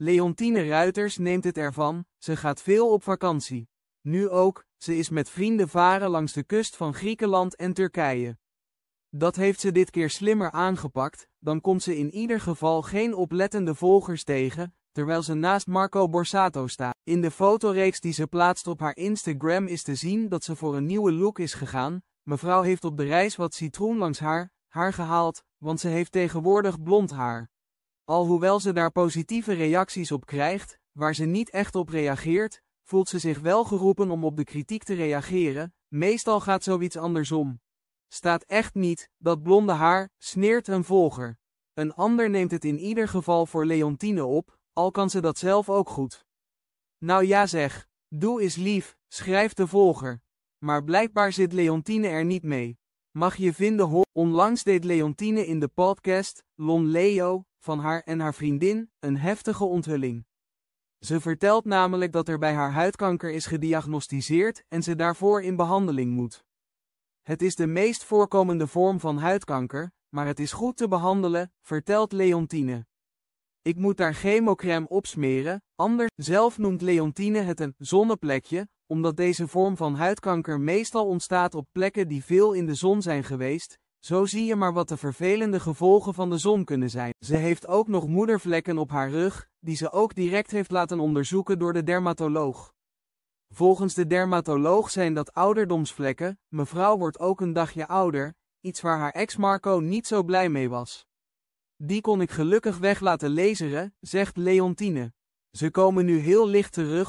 Leontine Ruiters neemt het ervan, ze gaat veel op vakantie. Nu ook, ze is met vrienden varen langs de kust van Griekenland en Turkije. Dat heeft ze dit keer slimmer aangepakt, dan komt ze in ieder geval geen oplettende volgers tegen, terwijl ze naast Marco Borsato staat. In de fotoreeks die ze plaatst op haar Instagram is te zien dat ze voor een nieuwe look is gegaan. Mevrouw heeft op de reis wat citroen langs haar, haar gehaald, want ze heeft tegenwoordig blond haar. Alhoewel ze daar positieve reacties op krijgt, waar ze niet echt op reageert, voelt ze zich wel geroepen om op de kritiek te reageren, meestal gaat zoiets andersom. Staat echt niet, dat blonde haar, sneert een volger. Een ander neemt het in ieder geval voor Leontine op, al kan ze dat zelf ook goed. Nou ja zeg, doe is lief, schrijft de volger. Maar blijkbaar zit Leontine er niet mee mag je vinden. hoor, Onlangs deed Leontine in de podcast Lon Leo van haar en haar vriendin een heftige onthulling. Ze vertelt namelijk dat er bij haar huidkanker is gediagnosticeerd en ze daarvoor in behandeling moet. Het is de meest voorkomende vorm van huidkanker, maar het is goed te behandelen, vertelt Leontine. Ik moet daar chemocrème smeren, anders zelf noemt Leontine het een zonneplekje, omdat deze vorm van huidkanker meestal ontstaat op plekken die veel in de zon zijn geweest, zo zie je maar wat de vervelende gevolgen van de zon kunnen zijn. Ze heeft ook nog moedervlekken op haar rug, die ze ook direct heeft laten onderzoeken door de dermatoloog. Volgens de dermatoloog zijn dat ouderdomsvlekken, mevrouw wordt ook een dagje ouder, iets waar haar ex Marco niet zo blij mee was. Die kon ik gelukkig weg laten lezen, zegt Leontine. Ze komen nu heel licht terug